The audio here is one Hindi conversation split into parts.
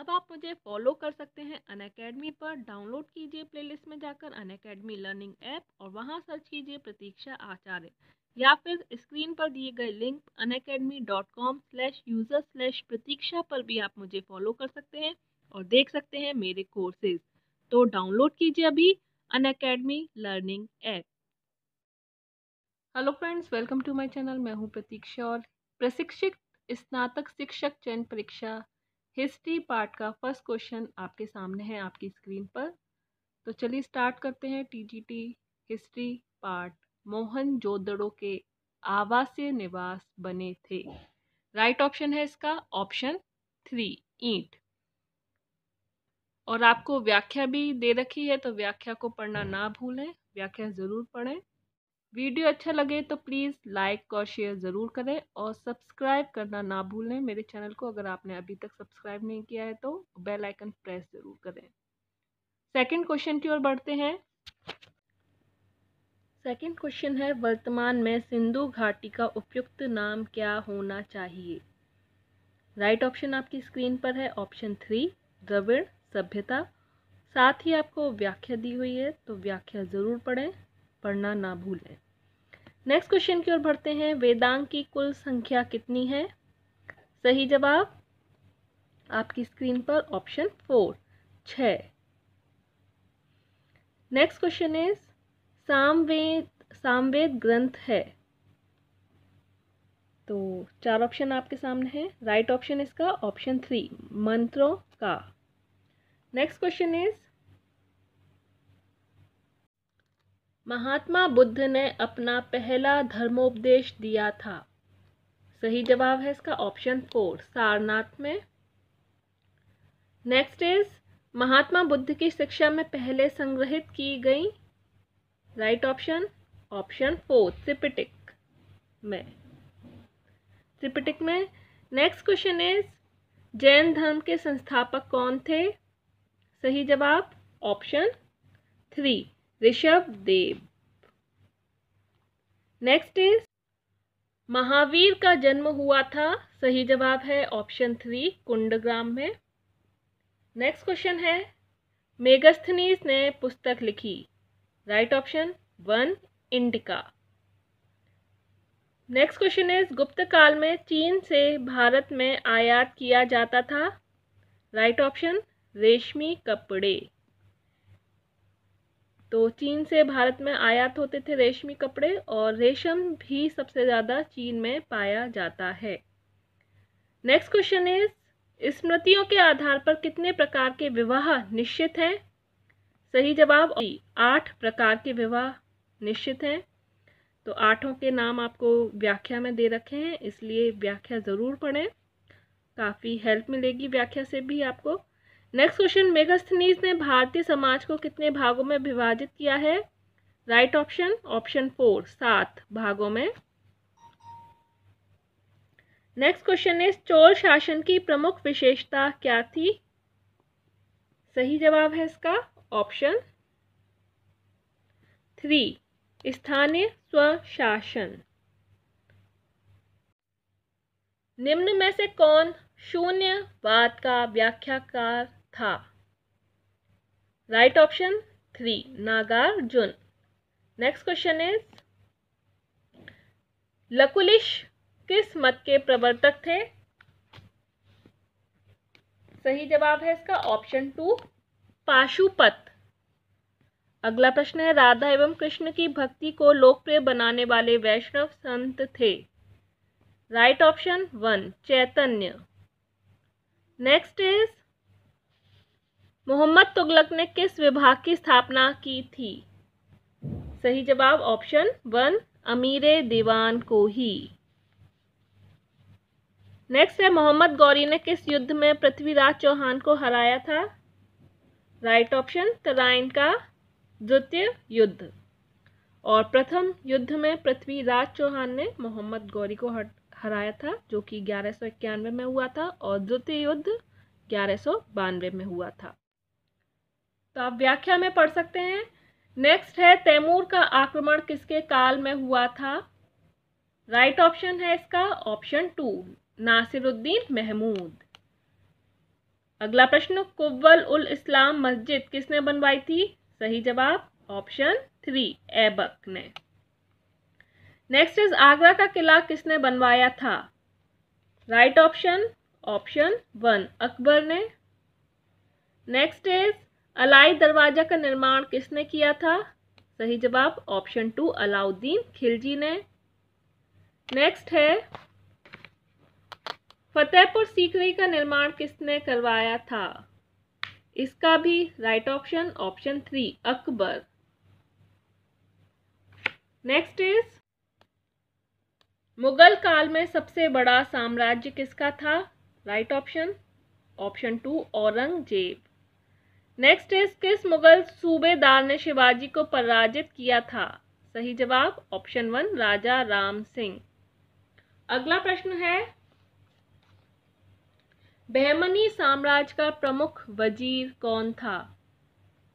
अब आप मुझे फॉलो कर सकते हैं अन अकेडमी पर डाउनलोड कीजिए प्लेलिस्ट में जाकर अन अकेडमी लर्निंग ऐप और वहाँ सर्च कीजिए प्रतीक्षा आचार्य या फिर स्क्रीन पर दिए गए link Unacademy dot com slash user slash Pratiksha पर भी आप मुझे फॉलो कर सकते हैं और देख सकते हैं मेरे कोर्सेज तो डाउनलोड कीजिए अभी Unacademy learning app hello friends welcome to my channel मैं हूं प्रतीक्षा और प्रशिक्षित स्नातक शिक्षक चयन परीक्षा हिस्ट्री पार्ट का फर्स्ट क्वेश्चन आपके सामने है आपकी स्क्रीन पर तो चलिए स्टार्ट करते हैं TGT history part Mohenjodaro के आवासीय निवास बने थे राइट ऑप्शन है इसका ऑप्शन थ्री ईट और आपको व्याख्या भी दे रखी है तो व्याख्या को पढ़ना ना भूलें व्याख्या ज़रूर पढ़ें वीडियो अच्छा लगे तो प्लीज़ लाइक और शेयर ज़रूर करें और सब्सक्राइब करना ना भूलें मेरे चैनल को अगर आपने अभी तक सब्सक्राइब नहीं किया है तो बेल आइकन प्रेस ज़रूर करें सेकंड क्वेश्चन की ओर बढ़ते हैं सेकंड क्वेश्चन है वर्तमान में सिंधु घाटी का उपयुक्त नाम क्या होना चाहिए राइट right ऑप्शन आपकी स्क्रीन पर है ऑप्शन थ्री द्रविड़ सभ्यता साथ ही आपको व्याख्या दी हुई है तो व्याख्या ज़रूर पढ़ें पढ़ना ना भूलें नेक्स्ट क्वेश्चन की ओर बढ़ते हैं वेदांग की कुल संख्या कितनी है सही जवाब आपकी स्क्रीन पर ऑप्शन फोर छ next question is Samaveda Samaveda ग्रंथ है तो चार ऑप्शन आपके सामने है राइट ऑप्शन इसका ऑप्शन थ्री मंत्रों का next question is Mahatma Buddha ने अपना पहला धर्मोपदेश दिया था सही जवाब है इसका ऑप्शन फोर सारनाथ में नेक्स्ट इज महात्मा बुद्ध की शिक्षा में पहले संग्रहित की गई right option option four Tripitaka में त्रिपिटिक में नेक्स्ट क्वेश्चन इज जैन धर्म के संस्थापक कौन थे सही जवाब option three Rishabh Dev next is Mahavir का जन्म हुआ था सही जवाब है ऑप्शन थ्री कुंडग्राम में नेक्स्ट क्वेश्चन है मेगस्थनीस ने पुस्तक लिखी right option one Indica next question is Gupta काल में चीन से भारत में आयात किया जाता था राइट ऑप्शन रेशमी कपड़े तो चीन से भारत में आयात होते थे रेशमी कपड़े और रेशम भी सबसे ज़्यादा चीन में पाया जाता है नेक्स्ट क्वेश्चन इज स्मृतियों के आधार पर कितने प्रकार के विवाह निश्चित हैं सही जवाब आठ प्रकार के विवाह निश्चित हैं तो आठों के नाम आपको व्याख्या में दे रखे हैं इसलिए व्याख्या ज़रूर पढ़ें काफ़ी हेल्प मिलेगी व्याख्या से भी आपको नेक्स्ट क्वेश्चन मेगास्थनीज ने भारतीय समाज को कितने भागों में विभाजित किया है राइट ऑप्शन ऑप्शन फोर सात भागों में नेक्स्ट क्वेश्चन है चोल शासन की प्रमुख विशेषता क्या थी सही जवाब है इसका ऑप्शन थ्री स्थानीय स्वशासन निम्न में से कौन शून्यवाद का व्याख्याकार था right option three Nagarjuna next question is Lakulish किस मत के प्रवर्तक थे सही जवाब है इसका ऑप्शन टू पाशुपत अगला प्रश्न है राधा एवं कृष्ण की भक्ति को लोकप्रिय बनाने वाले वैष्णव संत थे right option one Chaitanya next is Mohammad Tughlaq ने किस विभाग की स्थापना की थी सही जवाब ऑप्शन वन अमीर दीवान को ही नेक्स्ट है मोहम्मद गौरी ने किस युद्ध में पृथ्वीराज चौहान को हराया था राइट ऑप्शन तराइन का द्वितीय युद्ध और प्रथम युद्ध में पृथ्वीराज चौहान ने मोहम्मद गौरी को हराया था जो कि ग्यारह में हुआ था और द्वितीय युद्ध ग्यारह में हुआ था तो आप व्याख्या में पढ़ सकते हैं नेक्स्ट है तैमूर का आक्रमण किसके काल में हुआ था राइट right ऑप्शन है इसका ऑप्शन टू नासिरुद्दीन महमूद अगला प्रश्न कुव्वल उल इस्लाम मस्जिद किसने बनवाई थी सही जवाब ऑप्शन थ्री ऐबक ने नेक्स्ट इज आगरा का किला किसने बनवाया था right option option one Akbar ने नेक्स्ट इज अलाई दरवाजा का निर्माण किसने किया था सही जवाब ऑप्शन टू अलाउद्दीन खिलजी ने नेक्स्ट है फतेहपुर सीकरी का निर्माण किसने करवाया था इसका भी right option option three Akbar next is Mughal काल में सबसे बड़ा साम्राज्य किसका था right option option two Aurangzeb next is किस मुगल सूबेदार ने शिवाजी को पराजित किया था सही जवाब ऑप्शन वन राजा राम सिंह अगला प्रश्न है बहमनी साम्राज्य का प्रमुख वजीर कौन था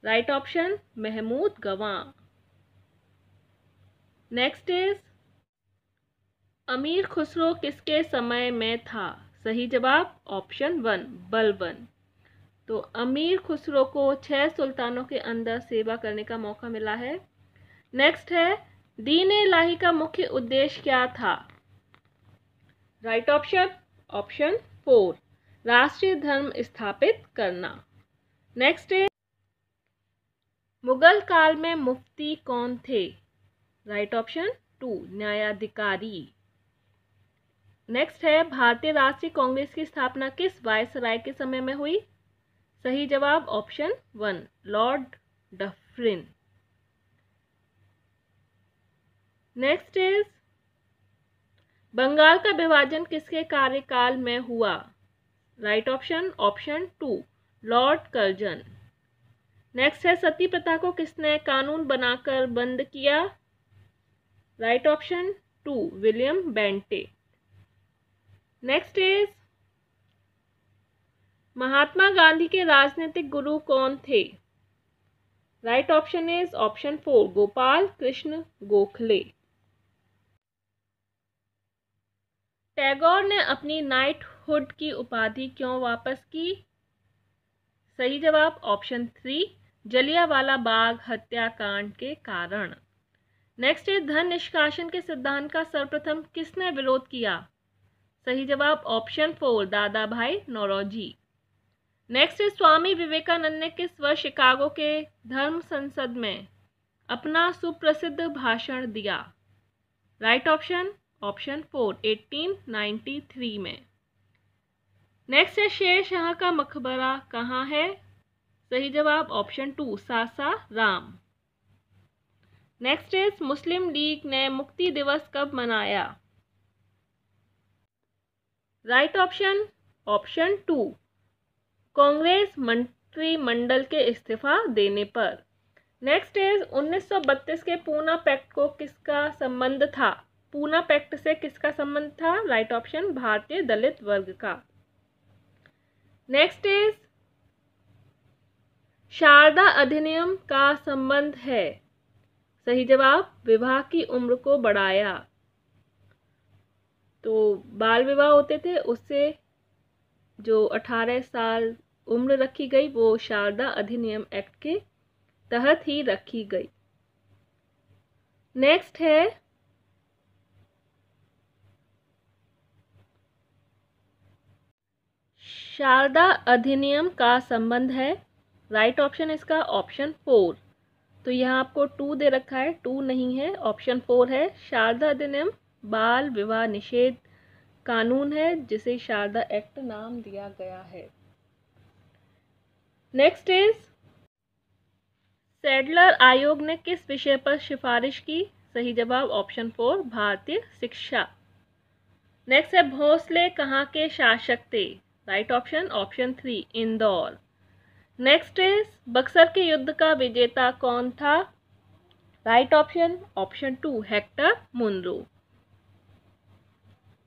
राइट ऑप्शन महमूद गवां नेक्स्ट इज अमीर खुसरो किसके समय में था सही जवाब ऑप्शन वन बलबन तो अमीर खुसरो को छह सुल्तानों के अंदर सेवा करने का मौका मिला है नेक्स्ट है दीन लाही का मुख्य उद्देश्य क्या था राइट ऑप्शन ऑप्शन फोर राष्ट्रीय धर्म स्थापित करना नेक्स्ट है मुगल काल में मुफ्ती कौन थे राइट ऑप्शन टू न्यायाधिकारी नेक्स्ट है भारतीय राष्ट्रीय कांग्रेस की स्थापना किस वायसराय के समय में हुई सही जवाब option one lord Dufferin next is Bengal का विभाजन किसके कार्यकाल में हुआ right option option two lord Curzon next है सती प्रथा को किसने कानून बनाकर बंद किया right option two William Bentinck next is Mahatma Gandhi के राजनीतिक गुरु कौन थे right option is option four Gopal Krishna Gokhale Tagore ने अपनी नाइटहुड की उपाधि क्यों वापस की सही जवाब ऑप्शन थ्री जलियावाला बाग हत्याकांड के कारण नेक्स्ट है धन निष्कासन के सिद्धांत का सर्वप्रथम किसने विरोध किया सही जवाब ऑप्शन फोर दादा भाई नौरोजी नेक्स्ट है स्वामी विवेकानंद ने किस वर्ष शिकागो के धर्म संसद में अपना सुप्रसिद्ध भाषण दिया राइट ऑप्शन ऑप्शन फोर 1893 में नेक्स्ट है शेर शाह का मकबरा कहाँ है सही जवाब option two Sasaram next is Muslim League ने मुक्ति दिवस कब मनाया right option option two Congress मंत्रिमंडल के इस्तीफा देने पर नेक्स्ट इज 1932 के पूना पैक्ट को किसका संबंध था पूना पैक्ट से किसका संबंध था राइट ऑप्शन भारतीय दलित वर्ग का नेक्स्ट इज शारदा अधिनियम का संबंध है सही जवाब विवाह की उम्र को बढ़ाया तो बाल विवाह होते थे उससे जो 18 साल उम्र रखी गई वो शारदा अधिनियम एक्ट के तहत ही रखी गई नेक्स्ट है शारदा अधिनियम का संबंध है राइट right ऑप्शन इसका ऑप्शन फोर तो यहाँ आपको टू दे रखा है टू नहीं है ऑप्शन फोर है शारदा अधिनियम बाल विवाह निषेध कानून है जिसे शारदा एक्ट नाम दिया गया है नेक्स्ट इज सेडलर आयोग ने किस विषय पर सिफारिश की सही जवाब ऑप्शन फोर भारतीय शिक्षा नेक्स्ट है भोसले कहाँ के शासक थे right option option three Indore next is Buxar के युद्ध का विजेता कौन था right option option two Hector Munro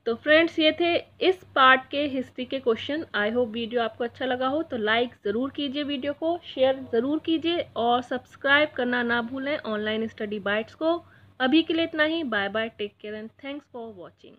तो फ्रेंड्स ये थे इस पार्ट के हिस्ट्री के क्वेश्चन आई होप वीडियो आपको अच्छा लगा हो तो लाइक ज़रूर कीजिए वीडियो को शेयर ज़रूर कीजिए और सब्सक्राइब करना ना भूलें ऑनलाइन स्टडी बाइट्स को अभी के लिए इतना ही bye bye take care and thanks for watching